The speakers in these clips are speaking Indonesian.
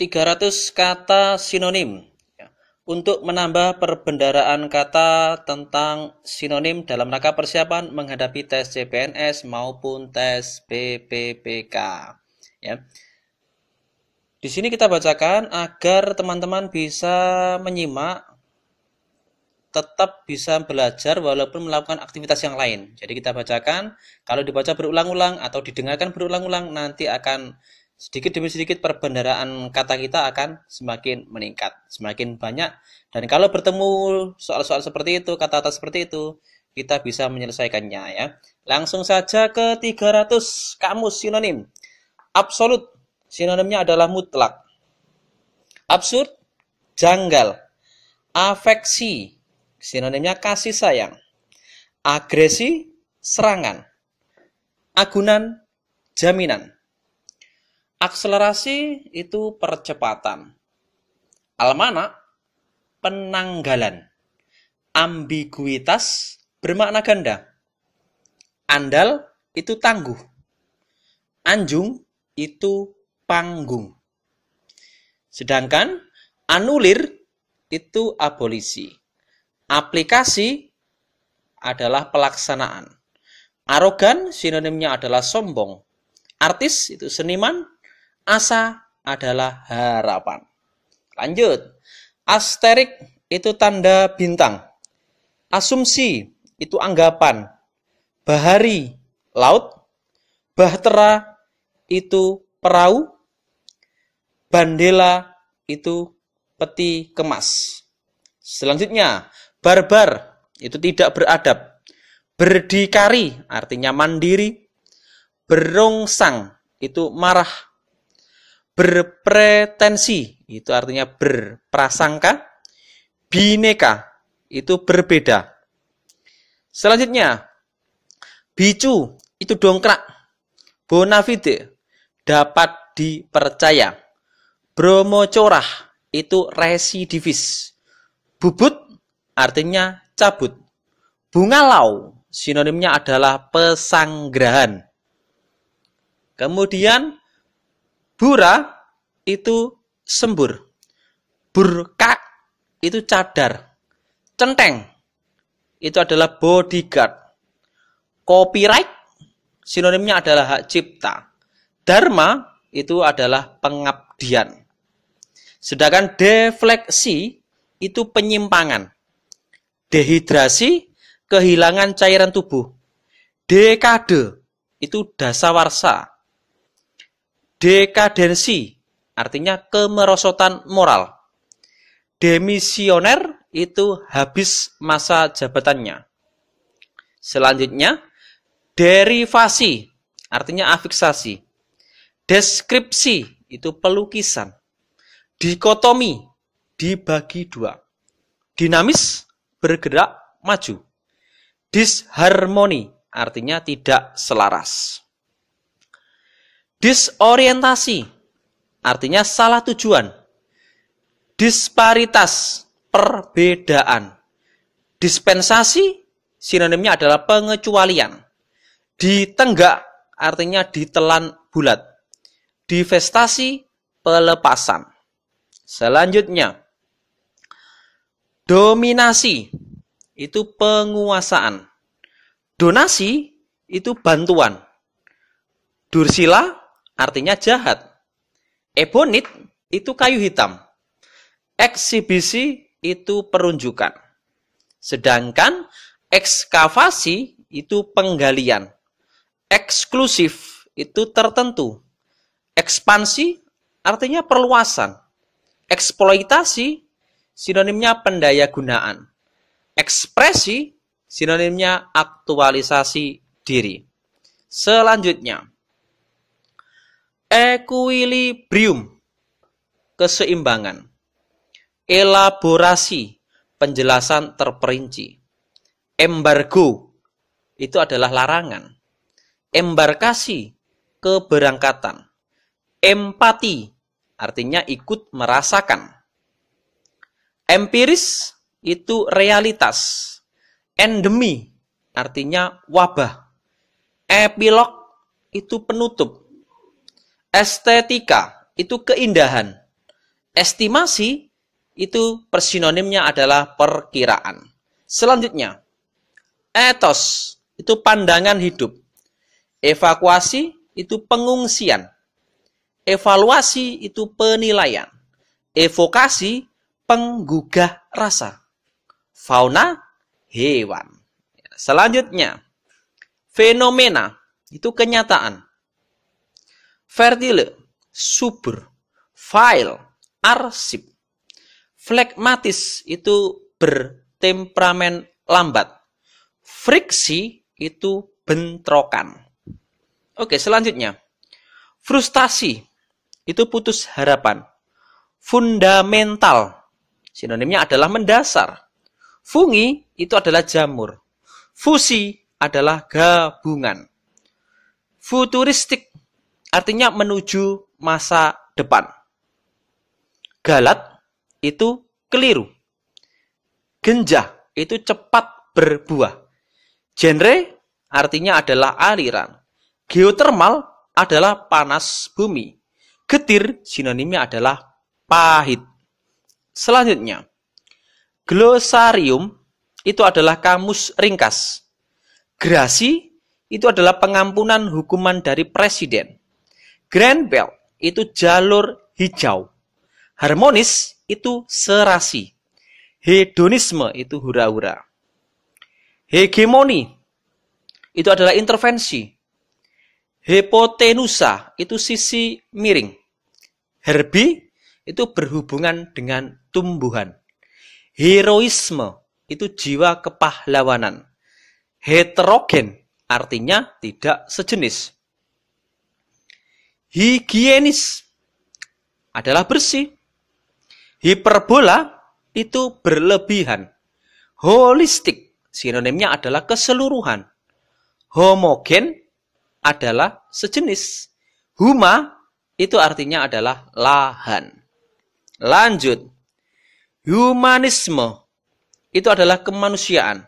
300 kata sinonim ya. untuk menambah perbendaraan kata tentang sinonim dalam rangka persiapan menghadapi tes CPNS maupun tes PPPK. Ya. Di sini kita bacakan agar teman-teman bisa menyimak tetap bisa belajar walaupun melakukan aktivitas yang lain. Jadi kita bacakan, kalau dibaca berulang-ulang atau didengarkan berulang-ulang nanti akan sedikit demi sedikit perbendaraan kata kita akan semakin meningkat, semakin banyak. Dan kalau bertemu soal-soal seperti itu, kata-kata seperti itu, kita bisa menyelesaikannya ya. Langsung saja ke 300 kamus sinonim. Absolut, sinonimnya adalah mutlak. Absurd, janggal. Afeksi, sinonimnya kasih sayang. Agresi, serangan. Agunan, jaminan Akselerasi itu percepatan. almana penanggalan. Ambiguitas bermakna ganda. Andal itu tangguh. Anjung itu panggung. Sedangkan anulir itu abolisi. Aplikasi adalah pelaksanaan. Arogan sinonimnya adalah sombong. Artis itu seniman, Asa adalah harapan. Lanjut. Asterik itu tanda bintang. Asumsi itu anggapan. Bahari, laut. Bahtera itu perahu. Bandela itu peti kemas. Selanjutnya, barbar itu tidak beradab. Berdikari artinya mandiri. Berongsang itu marah berpretensi itu artinya berprasangka bineka itu berbeda selanjutnya bicu itu dongkrak bonafide dapat dipercaya bromocorah itu residivis bubut artinya cabut bunga bungalau sinonimnya adalah pesanggrahan kemudian Bura itu sembur. Burka itu cadar. Centeng itu adalah bodyguard. Copyright sinonimnya adalah hak cipta. Dharma itu adalah pengabdian. Sedangkan defleksi itu penyimpangan. Dehidrasi, kehilangan cairan tubuh. Dekade itu dasawarsa, dekadensi, artinya kemerosotan moral. Demisioner itu habis masa jabatannya. Selanjutnya, derivasi, artinya afiksasi. Deskripsi, itu pelukisan. Dikotomi, dibagi dua. Dinamis, bergerak, maju. Disharmoni, artinya tidak selaras. Disorientasi artinya salah tujuan. Disparitas, perbedaan. Dispensasi sinonimnya adalah pengecualian. Ditenggak artinya ditelan bulat. Divestasi pelepasan. Selanjutnya dominasi itu penguasaan. Donasi itu bantuan. Dursila artinya jahat. Ebonit itu kayu hitam. Eksibisi itu perunjukan. Sedangkan ekskavasi itu penggalian. Eksklusif itu tertentu. Ekspansi artinya perluasan. Eksploitasi sinonimnya pendaya gunaan. Ekspresi sinonimnya aktualisasi diri. Selanjutnya, Equilibrium keseimbangan. Elaborasi penjelasan terperinci. Embargo itu adalah larangan. Embarkasi keberangkatan. Empati artinya ikut merasakan. Empiris itu realitas. Endemi artinya wabah. Epilog itu penutup. Estetika itu keindahan. Estimasi itu persinonimnya adalah perkiraan. Selanjutnya, etos itu pandangan hidup. Evakuasi itu pengungsian. Evaluasi itu penilaian. Evokasi penggugah rasa. Fauna hewan. Selanjutnya, fenomena itu kenyataan. Fertile, subur. File, arsip. Flekmatis itu bertemperamen lambat. Friksi itu bentrokan. Oke, selanjutnya. Frustasi itu putus harapan. Fundamental sinonimnya adalah mendasar. Fungi itu adalah jamur. Fusi adalah gabungan. Futuristik artinya menuju masa depan. Galat itu keliru. Genjah itu cepat berbuah. Genre artinya adalah aliran. Geotermal adalah panas bumi. Getir sinonimnya adalah pahit. Selanjutnya, glosarium itu adalah kamus ringkas. Grasi itu adalah pengampunan hukuman dari presiden. Grand Belt itu jalur hijau. Harmonis itu serasi. Hedonisme itu hura-hura. Hegemoni itu adalah intervensi. Hipotenusa itu sisi miring. Herbi itu berhubungan dengan tumbuhan. Heroisme itu jiwa kepahlawanan. Heterogen artinya tidak sejenis higienis adalah bersih. Hiperbola itu berlebihan. Holistik sinonimnya adalah keseluruhan. Homogen adalah sejenis. Huma itu artinya adalah lahan. Lanjut. Humanisme itu adalah kemanusiaan.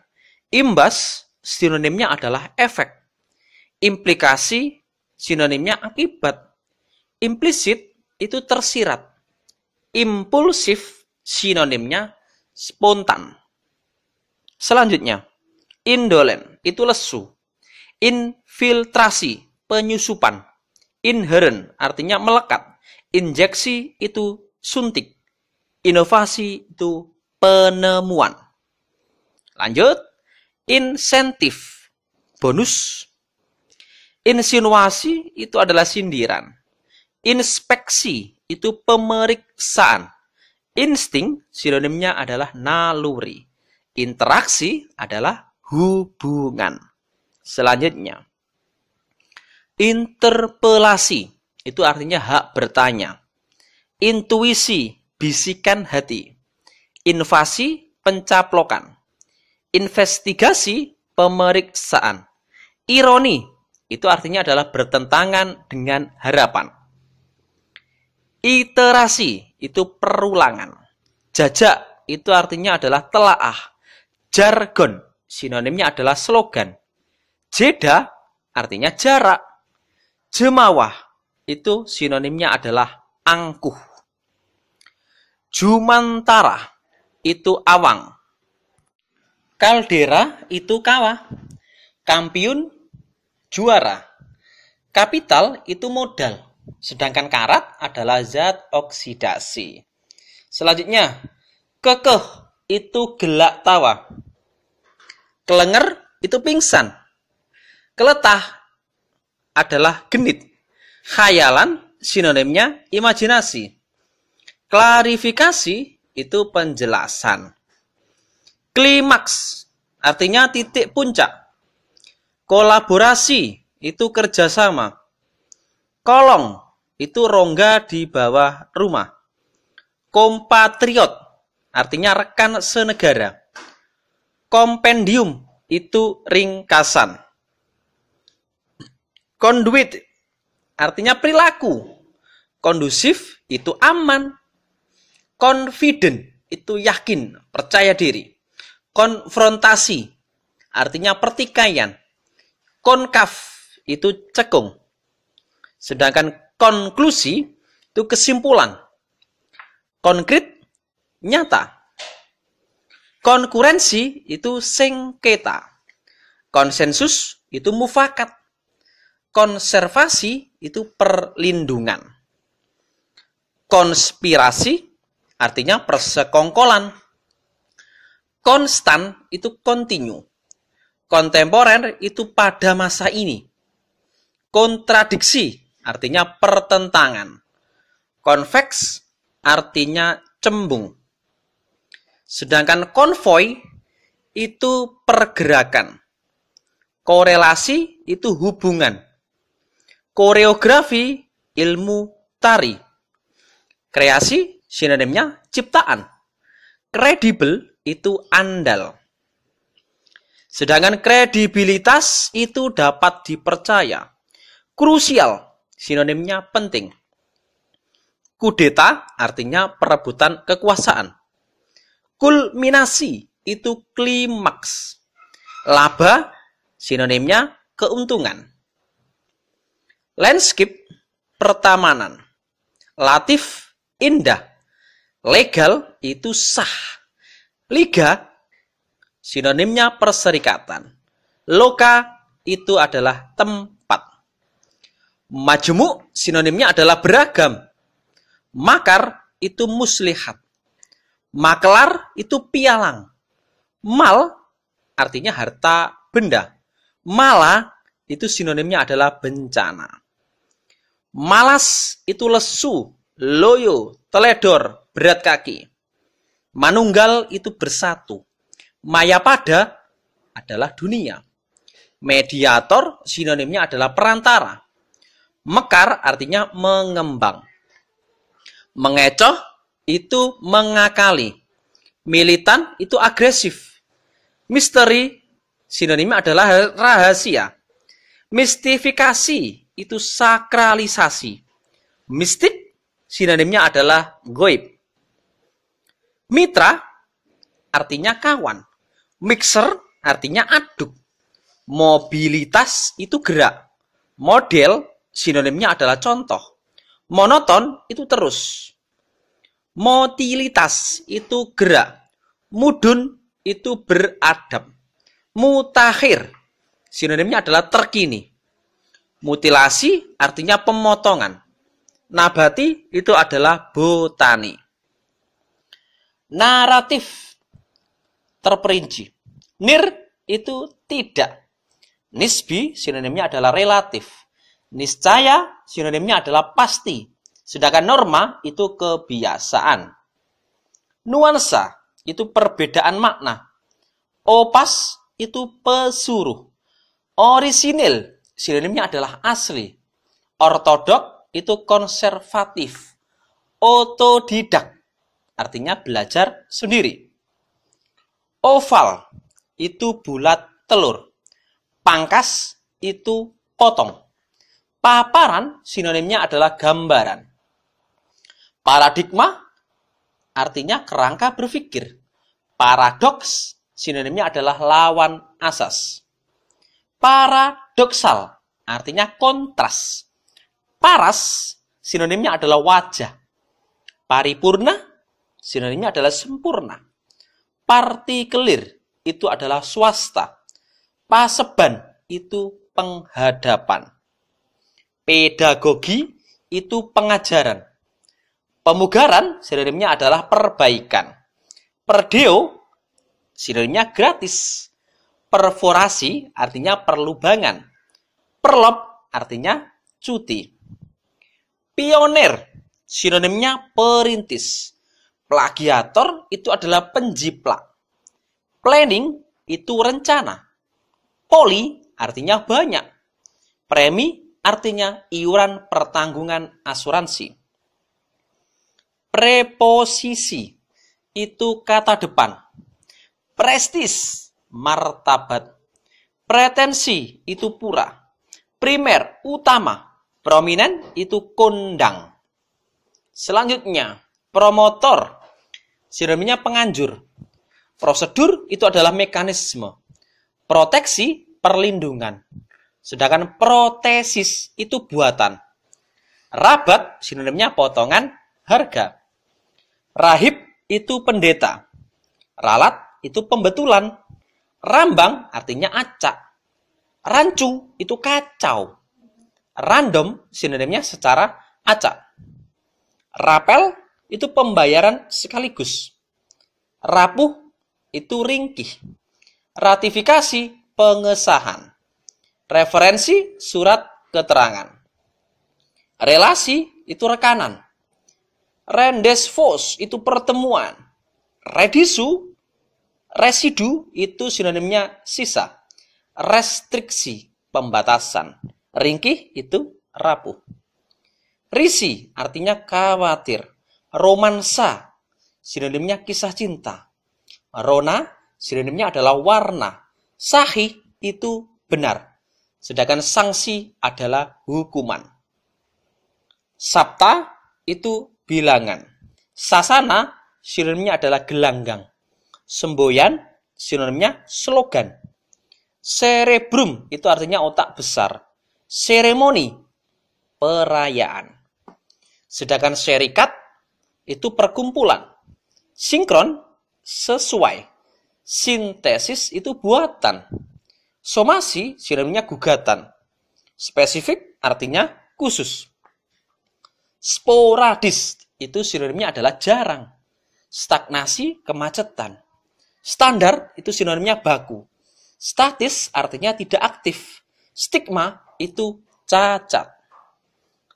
Imbas sinonimnya adalah efek. Implikasi sinonimnya akibat. Implisit itu tersirat. Impulsif sinonimnya spontan. Selanjutnya, indolen itu lesu. Infiltrasi, penyusupan. Inherent artinya melekat. Injeksi itu suntik. Inovasi itu penemuan. Lanjut, insentif, bonus. Insinuasi itu adalah sindiran. Inspeksi itu pemeriksaan. Insting sinonimnya adalah naluri. Interaksi adalah hubungan. Selanjutnya, interpelasi itu artinya hak bertanya. Intuisi, bisikan hati. Invasi, pencaplokan. Investigasi, pemeriksaan. Ironi, itu artinya adalah bertentangan dengan harapan Iterasi itu perulangan. Jajak itu artinya adalah telaah. Jargon sinonimnya adalah slogan. Jeda artinya jarak. Jemawah itu sinonimnya adalah angkuh. Jumantara itu awang. Kaldera itu kawah. Kampiun juara. Kapital itu modal Sedangkan karat adalah zat oksidasi. Selanjutnya, kekeh itu gelak tawa. Kelenger itu pingsan. Keletah adalah genit. Khayalan sinonimnya imajinasi. Klarifikasi itu penjelasan. Klimaks artinya titik puncak. Kolaborasi itu kerjasama kolong itu rongga di bawah rumah. Kompatriot artinya rekan senegara. Kompendium itu ringkasan. Conduit artinya perilaku. Kondusif itu aman. Confident itu yakin, percaya diri. Konfrontasi artinya pertikaian. Konkaf itu cekung Sedangkan konklusi itu kesimpulan. Konkret, nyata. Konkurensi itu sengketa. Konsensus itu mufakat. Konservasi itu perlindungan. Konspirasi artinya persekongkolan. Konstan itu kontinu. Kontemporer itu pada masa ini. Kontradiksi artinya pertentangan. convex artinya cembung. Sedangkan konvoy itu pergerakan. Korelasi itu hubungan. Koreografi ilmu tari. Kreasi sinonimnya ciptaan. Kredibel itu andal. Sedangkan kredibilitas itu dapat dipercaya. Krusial Sinonimnya penting. Kudeta artinya perebutan kekuasaan. Kulminasi itu klimaks. Laba sinonimnya keuntungan. Landscape pertamanan. Latif indah. Legal itu sah. Liga sinonimnya perserikatan. Loka itu adalah tempat Majmu sinonimnya adalah beragam. Makar itu muslihat. Makelar itu pialang. Mal artinya harta benda. Mala itu sinonimnya adalah bencana. Malas itu lesu, loyo, teledor, berat kaki. Manunggal itu bersatu. Maya pada adalah dunia. Mediator sinonimnya adalah perantara. Mekar artinya mengembang. Mengecoh itu mengakali. Militan itu agresif. Misteri sinonimnya adalah rahasia. Mistifikasi itu sakralisasi. Mistik sinonimnya adalah goib. Mitra artinya kawan. Mixer artinya aduk. Mobilitas itu gerak. Model sinonimnya adalah contoh. Monoton itu terus. Motilitas itu gerak. Mudun itu beradab. Mutakhir sinonimnya adalah terkini. Mutilasi artinya pemotongan. Nabati itu adalah botani. Naratif terperinci. Nir itu tidak. Nisbi sinonimnya adalah relatif Niscaya sinonimnya adalah pasti. Sedangkan norma itu kebiasaan. Nuansa itu perbedaan makna. Opas itu pesuruh. Orisinil sinonimnya adalah asli. Ortodok itu konservatif. Otodidak artinya belajar sendiri. Oval itu bulat telur. Pangkas itu potong. Paparan sinonimnya adalah gambaran. Paradigma artinya kerangka berpikir. Paradoks sinonimnya adalah lawan asas. Paradoksal artinya kontras. Paras sinonimnya adalah wajah. Paripurna sinonimnya adalah sempurna. Partikelir itu adalah swasta. Paseban itu penghadapan. Pedagogi itu pengajaran. Pemugaran sinonimnya adalah perbaikan. Perdeo sinonimnya gratis. Perforasi artinya perlubangan. Perlop artinya cuti. Pionir sinonimnya perintis. Plagiator itu adalah penjiplak. Planning itu rencana. Poli artinya banyak. Premi artinya iuran pertanggungan asuransi. Preposisi itu kata depan. Prestis, martabat. Pretensi itu pura. Primer, utama. Prominent itu kondang. Selanjutnya, promotor. Sinonimnya penganjur. Prosedur itu adalah mekanisme. Proteksi, perlindungan. Sedangkan protesis itu buatan. Rabat sinonimnya potongan harga. Rahib itu pendeta. Ralat itu pembetulan. Rambang artinya acak. Rancu itu kacau. Random sinonimnya secara acak. Rapel itu pembayaran sekaligus. Rapuh itu ringkih. Ratifikasi pengesahan referensi, surat keterangan. Relasi itu rekanan. Rendezvous itu pertemuan. Redisu, residu itu sinonimnya sisa. Restriksi, pembatasan. Ringkih itu rapuh. Risi artinya khawatir. Romansa sinonimnya kisah cinta. Rona sinonimnya adalah warna. Sahih itu benar. Sedangkan sanksi adalah hukuman. Sabta itu bilangan. Sasana sinonimnya adalah gelanggang. Semboyan sinonimnya slogan. Cerebrum itu artinya otak besar. Seremoni perayaan. Sedangkan serikat itu perkumpulan. Sinkron sesuai. Sintesis itu buatan Somasi sinonimnya gugatan. Spesifik artinya khusus. Sporadis itu sinonimnya adalah jarang. Stagnasi kemacetan. Standar itu sinonimnya baku. Statis artinya tidak aktif. Stigma itu cacat.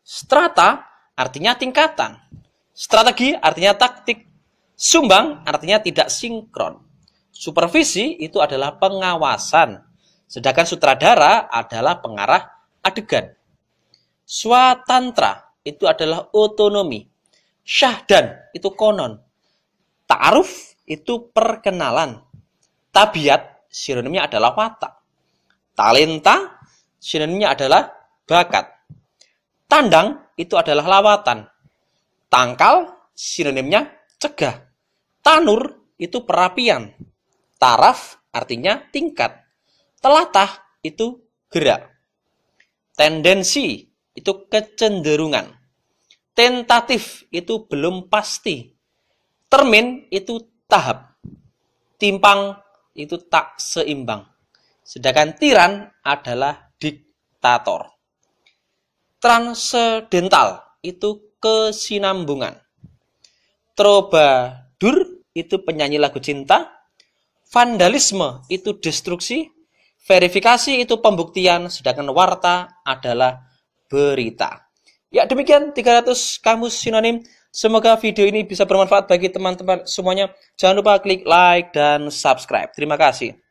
Strata artinya tingkatan. Strategi artinya taktik. Sumbang artinya tidak sinkron. Supervisi itu adalah pengawasan. Sedangkan sutradara adalah pengarah adegan. Swatantra itu adalah otonomi. Syahdan itu konon. Ta'aruf itu perkenalan. Tabiat sinonimnya adalah watak. Talenta sinonimnya adalah bakat. Tandang itu adalah lawatan. Tangkal sinonimnya cegah. Tanur itu perapian. Taraf artinya tingkat. Telatah itu gerak. Tendensi itu kecenderungan. Tentatif itu belum pasti. Termin itu tahap. Timpang itu tak seimbang. Sedangkan tiran adalah diktator. Transcendental itu kesinambungan. Trobadur itu penyanyi lagu cinta. Vandalisme itu destruksi verifikasi itu pembuktian, sedangkan warta adalah berita. Ya demikian 300 kamus sinonim. Semoga video ini bisa bermanfaat bagi teman-teman semuanya. Jangan lupa klik like dan subscribe. Terima kasih.